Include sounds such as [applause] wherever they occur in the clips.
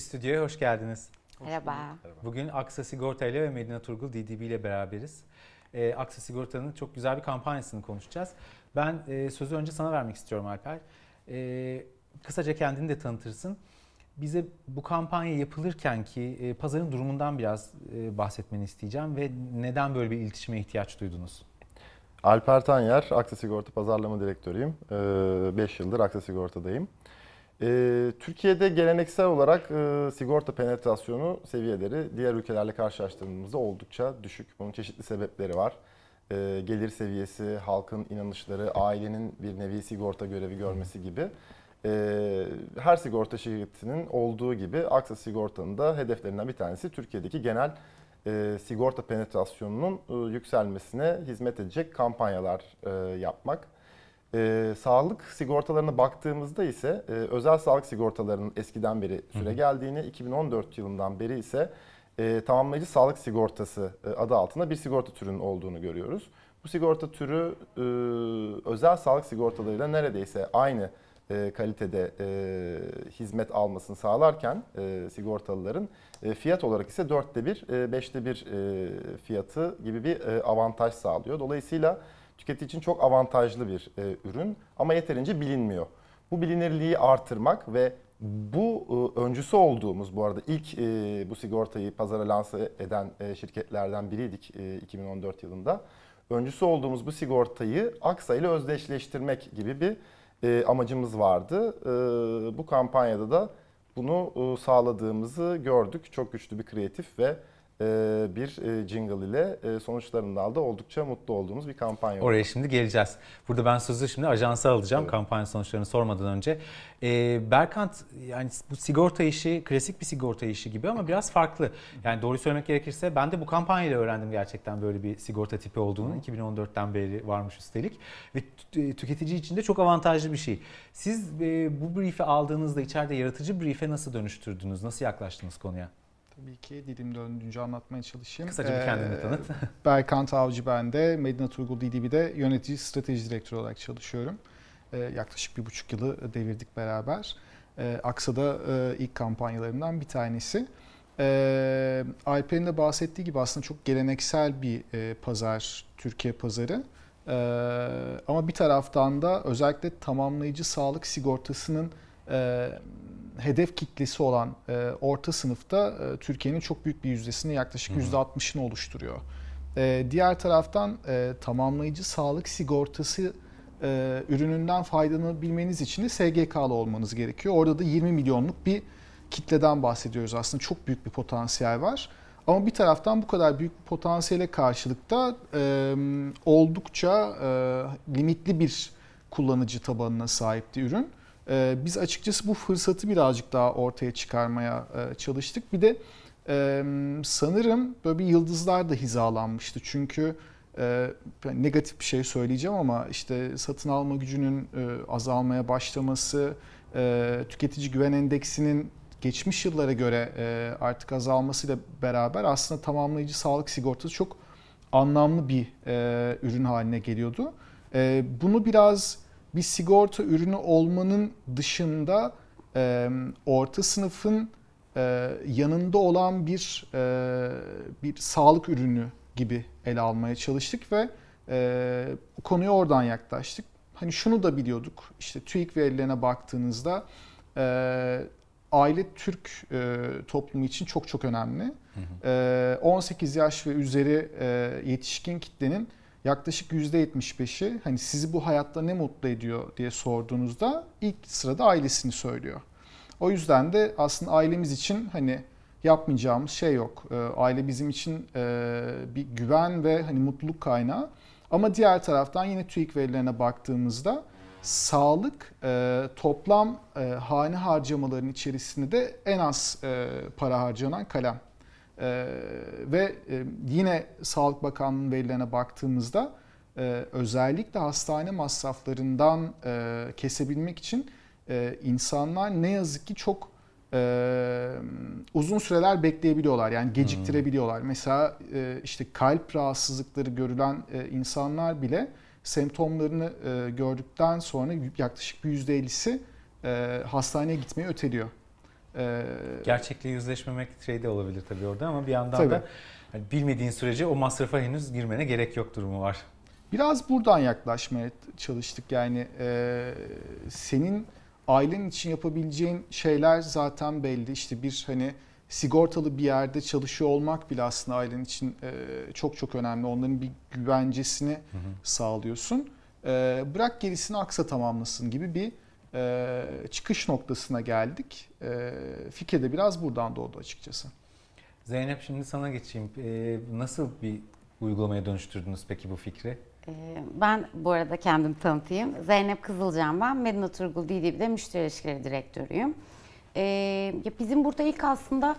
Stüdyo'ya hoş geldiniz. Merhaba. Bugün Aksa Sigorta ile ve Medine Turgul DDB ile beraberiz. E, Aksa Sigorta'nın çok güzel bir kampanyasını konuşacağız. Ben e, sözü önce sana vermek istiyorum Alper. E, kısaca kendini de tanıtırsın. Bize bu kampanya yapılırken ki e, pazarın durumundan biraz e, bahsetmeni isteyeceğim ve neden böyle bir iletişime ihtiyaç duydunuz? Alper Tanyer, Aksa Sigorta Pazarlama Direktörüyüm. 5 e, ee, yıldır Aksa Sigorta'dayım. Ee, Türkiye'de geleneksel olarak e, sigorta penetrasyonu seviyeleri diğer ülkelerle karşılaştığımızda oldukça düşük. Bunun çeşitli sebepleri var. Ee, gelir seviyesi, halkın inanışları, ailenin bir nevi sigorta görevi görmesi gibi. Ee, her sigorta şirketinin olduğu gibi Aksa Sigorta'nın da hedeflerinden bir tanesi Türkiye'deki genel e, sigorta penetrasyonunun e, yükselmesine hizmet edecek kampanyalar e, yapmak. E, sağlık sigortalarına baktığımızda ise e, özel sağlık sigortalarının eskiden beri süre geldiğini, 2014 yılından beri ise e, tamamlayıcı sağlık sigortası e, adı altında bir sigorta türünün olduğunu görüyoruz. Bu sigorta türü e, özel sağlık sigortalarıyla neredeyse aynı e, kalitede e, hizmet almasını sağlarken e, sigortalıların e, fiyat olarak ise dörtte bir, e, beşte bir e, fiyatı gibi bir e, avantaj sağlıyor. Dolayısıyla tüketici için çok avantajlı bir e, ürün ama yeterince bilinmiyor. Bu bilinirliği artırmak ve bu e, öncüsü olduğumuz bu arada ilk e, bu sigortayı pazara lanse eden e, şirketlerden biriydik e, 2014 yılında. Öncüsü olduğumuz bu sigortayı Aksa ile özdeşleştirmek gibi bir e, amacımız vardı. E, bu kampanyada da bunu e, sağladığımızı gördük. Çok güçlü bir kreatif ve e, bir e, jingle ile e, sonuçlarını da aldı. Oldukça mutlu olduğumuz bir kampanya. Oraya şimdi geleceğiz. Burada ben sözü şimdi ajansa alacağım evet. kampanya sonuçlarını sormadan önce. Berkant yani bu sigorta işi klasik bir sigorta işi gibi ama biraz farklı. Yani doğru söylemek gerekirse ben de bu kampanyayla öğrendim gerçekten böyle bir sigorta tipi olduğunu. 2014'ten beri varmış üstelik. Ve tüketici için de çok avantajlı bir şey. Siz bu brief'i aldığınızda içeride yaratıcı brief'e nasıl dönüştürdünüz? Nasıl yaklaştınız konuya? tabii ki dilim döndüğünce anlatmaya çalışayım. Kısaca bir kendini ee, tanıt. [laughs] Berkant Avcı ben de Medine Turgul DDB'de yönetici strateji direktörü olarak çalışıyorum. Ee, yaklaşık bir buçuk yılı devirdik beraber. Ee, Aksa'da e, ilk kampanyalarından bir tanesi. Ee, Alper'in de bahsettiği gibi aslında çok geleneksel bir e, pazar, Türkiye pazarı. Ee, ama bir taraftan da özellikle tamamlayıcı sağlık sigortasının e, hedef kitlesi olan e, orta sınıfta e, Türkiye'nin çok büyük bir yüzdesini yaklaşık yüzde %60'ını oluşturuyor. E, diğer taraftan e, tamamlayıcı sağlık sigortası e, ürününden faydalanabilmeniz için de SGK'lı olmanız gerekiyor. Orada da 20 milyonluk bir kitleden bahsediyoruz aslında çok büyük bir potansiyel var. Ama bir taraftan bu kadar büyük bir potansiyele karşılık da e, oldukça e, limitli bir kullanıcı tabanına sahipti ürün. Ee, biz açıkçası bu fırsatı birazcık daha ortaya çıkarmaya e, çalıştık. Bir de e, sanırım böyle bir yıldızlar da hizalanmıştı. Çünkü e, negatif bir şey söyleyeceğim ama işte satın alma gücünün azalmaya başlaması, tüketici güven endeksinin geçmiş yıllara göre artık azalmasıyla beraber aslında tamamlayıcı sağlık sigortası çok anlamlı bir ürün haline geliyordu. Bunu biraz bir sigorta ürünü olmanın dışında e, orta sınıfın e, yanında olan bir e, bir sağlık ürünü gibi ele almaya çalıştık ve e, konuya oradan yaklaştık. Hani şunu da biliyorduk işte TÜİK verilerine baktığınızda e, aile Türk e, toplumu için çok çok önemli. Hı hı. E, 18 yaş ve üzeri e, yetişkin kitlenin yaklaşık %75'i hani sizi bu hayatta ne mutlu ediyor diye sorduğunuzda ilk sırada ailesini söylüyor. O yüzden de aslında ailemiz için hani yapmayacağımız şey yok. Ee, aile bizim için e, bir güven ve hani mutluluk kaynağı. Ama diğer taraftan yine TÜİK verilerine baktığımızda sağlık e, toplam e, hane harcamalarının içerisinde de en az para harcanan kalem. Ee, ve e, yine Sağlık Bakanlığı'nın verilerine baktığımızda e, özellikle hastane masraflarından e, kesebilmek için e, insanlar ne yazık ki çok e, uzun süreler bekleyebiliyorlar. Yani geciktirebiliyorlar. Hmm. Mesela e, işte kalp rahatsızlıkları görülen e, insanlar bile semptomlarını e, gördükten sonra yaklaşık bir %50'si e, hastaneye gitmeyi öteliyor. E, Gerçekle yüzleşmemek trade şey olabilir tabii orada ama bir yandan tabii. da yani bilmediğin sürece o masrafa henüz girmene gerek yok durumu var. Biraz buradan yaklaşmaya çalıştık yani e, senin ailen için yapabileceğin şeyler zaten belli işte bir hani sigortalı bir yerde çalışıyor olmak bile aslında ailen için e, çok çok önemli onların bir güvencesini hı hı. sağlıyorsun e, bırak gerisini aksa tamamlasın gibi bir e, çıkış noktasına geldik. E, fikir de biraz buradan doğdu açıkçası. Zeynep şimdi sana geçeyim. E, nasıl bir uygulamaya dönüştürdünüz peki bu fikri? Ben bu arada kendim tanıtayım. Zeynep Kızılcan ben. Medina Turgul DDB'de müşteri ilişkileri direktörüyüm. Ee, bizim burada ilk aslında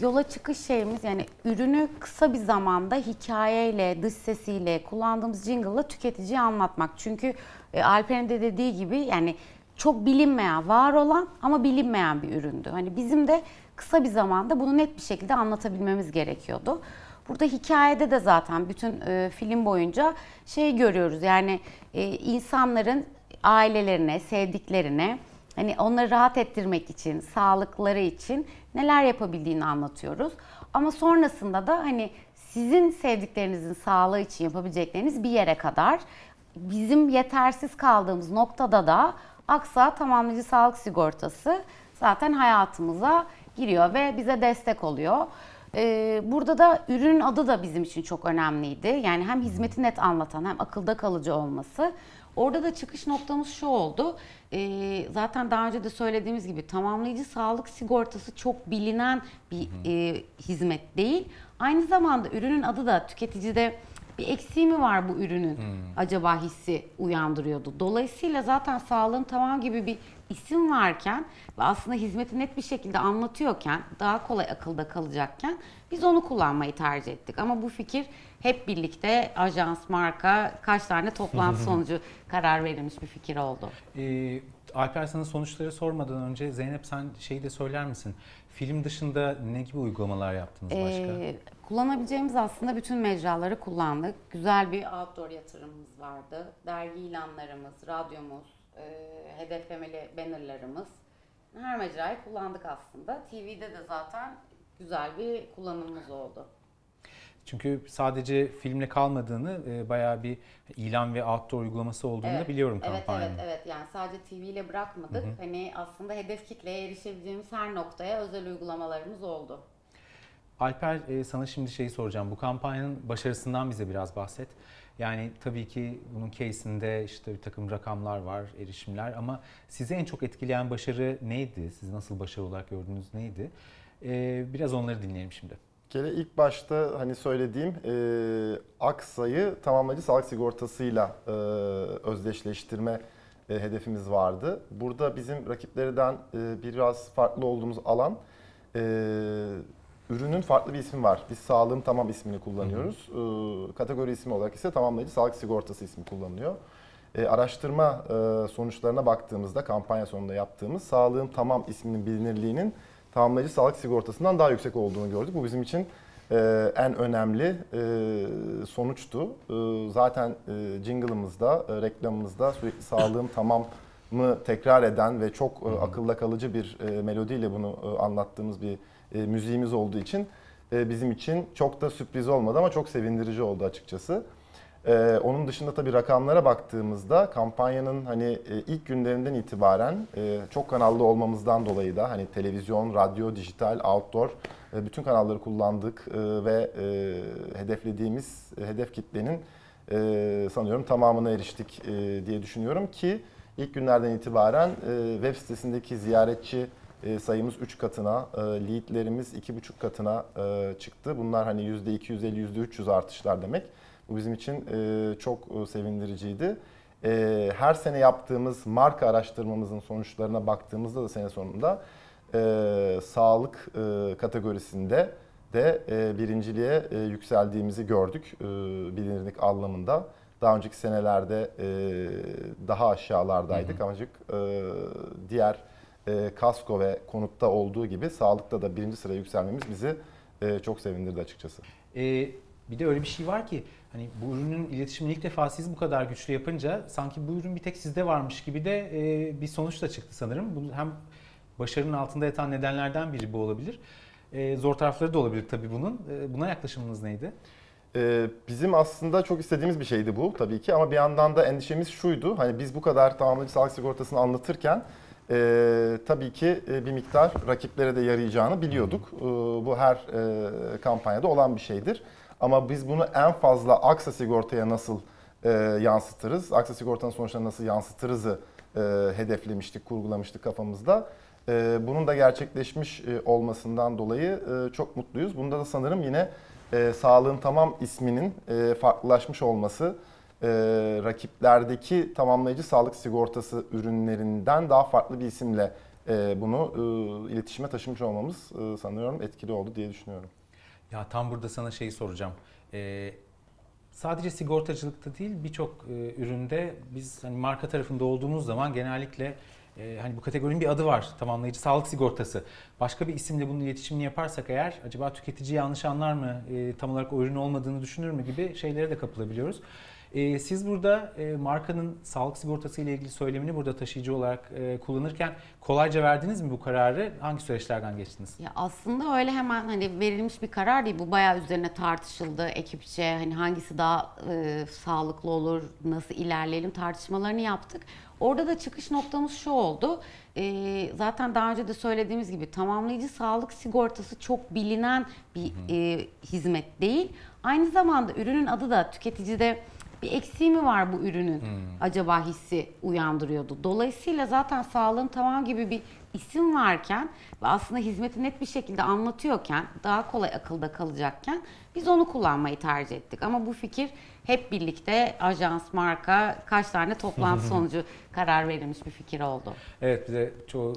yola çıkış şeyimiz yani ürünü kısa bir zamanda hikayeyle, dış sesiyle, kullandığımız jingle'la tüketiciye anlatmak. Çünkü e, Alper'in de dediği gibi yani çok bilinmeyen, var olan ama bilinmeyen bir üründü. Hani bizim de kısa bir zamanda bunu net bir şekilde anlatabilmemiz gerekiyordu. Burada hikayede de zaten bütün e, film boyunca şey görüyoruz. Yani e, insanların ailelerine, sevdiklerine hani onları rahat ettirmek için, sağlıkları için neler yapabildiğini anlatıyoruz. Ama sonrasında da hani sizin sevdiklerinizin sağlığı için yapabilecekleriniz bir yere kadar bizim yetersiz kaldığımız noktada da Aksa tamamlayıcı sağlık sigortası zaten hayatımıza giriyor ve bize destek oluyor. Ee, burada da ürünün adı da bizim için çok önemliydi. Yani hem hizmeti net anlatan hem akılda kalıcı olması. Orada da çıkış noktamız şu oldu. Ee, zaten daha önce de söylediğimiz gibi tamamlayıcı sağlık sigortası çok bilinen bir e, hizmet değil. Aynı zamanda ürünün adı da tüketicide bir eksiği mi var bu ürünün hmm. acaba hissi uyandırıyordu. Dolayısıyla zaten sağlığın tamam gibi bir isim varken ve aslında hizmeti net bir şekilde anlatıyorken daha kolay akılda kalacakken biz onu kullanmayı tercih ettik. Ama bu fikir hep birlikte ajans, marka kaç tane toplantı [laughs] sonucu karar verilmiş bir fikir oldu. Ee, Alper sana sonuçları sormadan önce Zeynep sen şeyi de söyler misin? Film dışında ne gibi uygulamalar yaptınız ee, başka? Ee, kullanabileceğimiz aslında bütün mecraları kullandık. Güzel bir outdoor yatırımımız vardı. Dergi ilanlarımız, radyomuz, e, hedeflemeli bannerlarımız. Her mecrayı kullandık aslında. TV'de de zaten güzel bir kullanımımız oldu. Çünkü sadece filmle kalmadığını e, bayağı bir ilan ve outdoor uygulaması olduğunu evet, da biliyorum kampanyanın. Evet evet evet yani sadece TV ile bırakmadık. Hı hı. Hani aslında hedef kitleye erişebileceğimiz her noktaya özel uygulamalarımız oldu. Alper e, sana şimdi şeyi soracağım. Bu kampanyanın başarısından bize biraz bahset. Yani tabii ki bunun case'inde işte bir takım rakamlar var, erişimler ama sizi en çok etkileyen başarı neydi? Siz nasıl başarı olarak gördünüz neydi? E, biraz onları dinleyelim şimdi kere ilk başta hani söylediğim e, Aksa'yı tamamlayıcı sağlık sigortasıyla e, özdeşleştirme e, hedefimiz vardı. Burada bizim rakiplerden e, biraz farklı olduğumuz alan e, ürünün farklı bir ismi var. Biz sağlığım tamam ismini kullanıyoruz. Hı hı. E, kategori ismi olarak ise tamamlayıcı sağlık sigortası ismi kullanılıyor. E, araştırma e, sonuçlarına baktığımızda kampanya sonunda yaptığımız sağlığım tamam isminin bilinirliğinin tamamlayıcı sağlık sigortasından daha yüksek olduğunu gördük. Bu bizim için ee, en önemli e, sonuçtu. Ee, zaten e, jingle'ımızda, e, reklamımızda sürekli sağlığım tamam mı tekrar eden ve çok e, akılla kalıcı bir e, melodiyle bunu e, anlattığımız bir e, müziğimiz olduğu için e, bizim için çok da sürpriz olmadı ama çok sevindirici oldu açıkçası. Ee, onun dışında tabii rakamlara baktığımızda kampanyanın hani e, ilk günlerinden itibaren e, çok kanallı olmamızdan dolayı da hani televizyon, radyo, dijital, outdoor e, bütün kanalları kullandık e, ve e, hedeflediğimiz e, hedef kitlenin e, sanıyorum tamamına eriştik e, diye düşünüyorum ki ilk günlerden itibaren e, web sitesindeki ziyaretçi e, sayımız 3 katına, e, leadlerimiz 2,5 katına e, çıktı. Bunlar hani %250, %300 artışlar demek. Bu bizim için e, çok e, sevindiriciydi. E, her sene yaptığımız marka araştırmamızın sonuçlarına baktığımızda da sene sonunda e, sağlık e, kategorisinde de e, birinciliğe e, yükseldiğimizi gördük e, bilinirlik anlamında. Daha önceki senelerde e, daha aşağılardaydık hı e, diğer e, kasko ve konutta olduğu gibi sağlıkta da birinci sıraya yükselmemiz bizi e, çok sevindirdi açıkçası. E, bir de öyle bir şey var ki hani bu ürünün iletişimini ilk defa siz bu kadar güçlü yapınca sanki bu ürün bir tek sizde varmış gibi de e, bir sonuç da çıktı sanırım. Bu hem başarının altında yatan nedenlerden biri bu olabilir. E, zor tarafları da olabilir tabii bunun. E, buna yaklaşımınız neydi? Ee, bizim aslında çok istediğimiz bir şeydi bu tabii ki ama bir yandan da endişemiz şuydu. Hani biz bu kadar tamamlayıcı sağlık sigortasını anlatırken e, tabii ki e, bir miktar rakiplere de yarayacağını biliyorduk. E, bu her e, kampanyada olan bir şeydir. Ama biz bunu en fazla Aksa Sigorta'ya nasıl e, yansıtırız? Aksa Sigorta'nın sonuçlarını nasıl yansıtırızı e, hedeflemiştik, kurgulamıştık kafamızda. E, bunun da gerçekleşmiş e, olmasından dolayı e, çok mutluyuz. Bunda da sanırım yine e, Sağlığın Tamam isminin e, farklılaşmış olması, e, rakiplerdeki tamamlayıcı sağlık sigortası ürünlerinden daha farklı bir isimle e, bunu e, iletişime taşımış olmamız e, sanıyorum etkili oldu diye düşünüyorum. Ya tam burada sana şeyi soracağım. Ee, sadece sigortacılıkta değil birçok e, üründe biz hani marka tarafında olduğumuz zaman genellikle e, hani bu kategorinin bir adı var tamamlayıcı sağlık sigortası. Başka bir isimle bunun iletişimini yaparsak eğer acaba tüketici yanlış anlar mı e, tam olarak o ürün olmadığını düşünür mü gibi şeylere de kapılabiliyoruz. E, siz burada e, markanın sağlık sigortası ile ilgili söylemini burada taşıyıcı olarak e, kullanırken kolayca verdiniz mi bu kararı? Hangi süreçlerden geçtiniz? Ya aslında öyle hemen hani verilmiş bir karar değil. Bu bayağı üzerine tartışıldı ekipçe. Hani hangisi daha e, sağlıklı olur, nasıl ilerleyelim tartışmalarını yaptık. Orada da çıkış noktamız şu oldu. E, zaten daha önce de söylediğimiz gibi tamamlayıcı sağlık sigortası çok bilinen bir hı hı. E, hizmet değil. Aynı zamanda ürünün adı da tüketicide bir eksiği mi var bu ürünün hmm. acaba hissi uyandırıyordu. Dolayısıyla zaten sağlığın tamam gibi bir isim varken ve aslında hizmeti net bir şekilde anlatıyorken, daha kolay akılda kalacakken biz onu kullanmayı tercih ettik. Ama bu fikir hep birlikte ajans, marka, kaç tane toplantı [laughs] sonucu karar verilmiş bir fikir oldu. Evet bize çoğu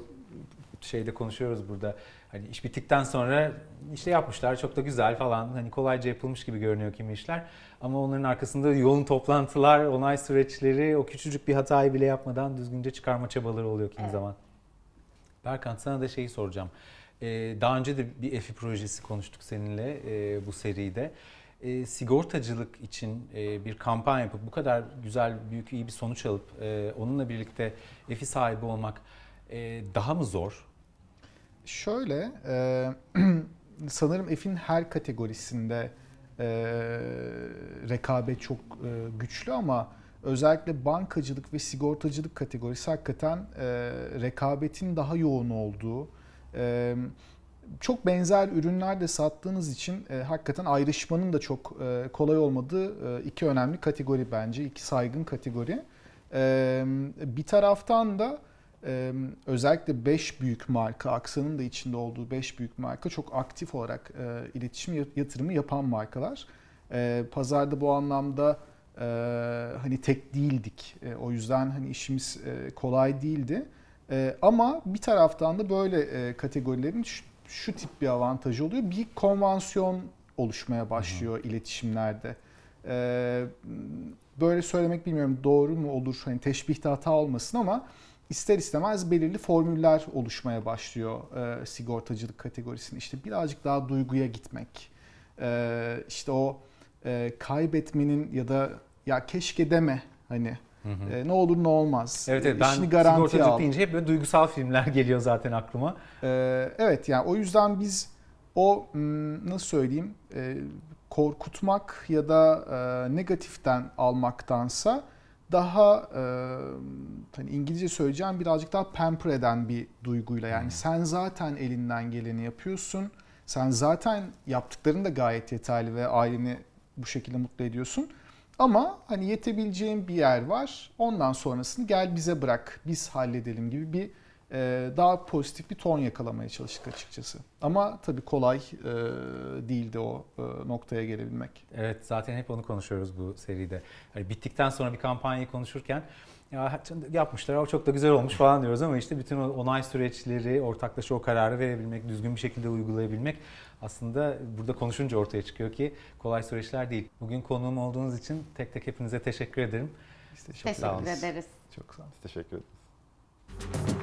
şeyde konuşuyoruz burada. Hani iş bittikten sonra işte yapmışlar çok da güzel falan hani kolayca yapılmış gibi görünüyor kimi işler. Ama onların arkasında yoğun toplantılar, onay süreçleri, o küçücük bir hatayı bile yapmadan düzgünce çıkarma çabaları oluyor kimi evet. zaman. Berkant sana da şeyi soracağım. Ee, daha önce de bir EFI projesi konuştuk seninle e, bu seride. E, sigortacılık için e, bir kampanya yapıp bu kadar güzel, büyük, iyi bir sonuç alıp e, onunla birlikte EFI sahibi olmak e, daha mı zor? Şöyle, e, [clears throat] sanırım Ef'in her kategorisinde e, rekabet çok e, güçlü ama özellikle bankacılık ve sigortacılık kategorisi hakikaten e, rekabetin daha yoğun olduğu, e, çok benzer ürünler de sattığınız için e, hakikaten ayrışmanın da çok e, kolay olmadığı e, iki önemli kategori bence, iki saygın kategori. E, bir taraftan da özellikle 5 büyük marka, Aksa'nın da içinde olduğu 5 büyük marka çok aktif olarak e, iletişim yatırımı yapan markalar. E, pazarda bu anlamda e, hani tek değildik. o yüzden hani işimiz kolay değildi. ama bir taraftan da böyle kategorilerin şu, tip bir avantajı oluyor. Bir konvansiyon oluşmaya başlıyor Hı. iletişimlerde. böyle söylemek bilmiyorum doğru mu olur hani teşbihte hata olmasın ama ister istemez belirli formüller oluşmaya başlıyor e, sigortacılık kategorisinin. İşte birazcık daha duyguya gitmek, e, işte o e, kaybetmenin ya da ya keşke deme hani Hı hı. E, ne olur ne olmaz. Evet evet İşini ben sigortacılık deyince hep böyle duygusal filmler [laughs] geliyor zaten aklıma. E, evet yani o yüzden biz o nasıl söyleyeyim e, korkutmak ya da e, negatiften almaktansa daha e, hani İngilizce söyleyeceğim birazcık daha pamper eden bir duyguyla yani hmm. sen zaten elinden geleni yapıyorsun. Sen zaten yaptıkların da gayet yeterli ve aileni bu şekilde mutlu ediyorsun. Ama hani yetebileceğin bir yer var. Ondan sonrasını gel bize bırak. Biz halledelim gibi bir ee, daha pozitif bir ton yakalamaya çalıştık açıkçası. Ama tabii kolay e, değildi o e, noktaya gelebilmek. Evet zaten hep onu konuşuyoruz bu seride. Yani bittikten sonra bir kampanyayı konuşurken ya yapmışlar o çok da güzel olmuş falan diyoruz ama işte bütün onay süreçleri, ortaklaşa o kararı verebilmek, düzgün bir şekilde uygulayabilmek aslında burada konuşunca ortaya çıkıyor ki kolay süreçler değil. Bugün konuğum olduğunuz için tek tek hepinize teşekkür ederim. İşte çok teşekkür sağ ederiz. Çok sağ olun. Teşekkür ederiz.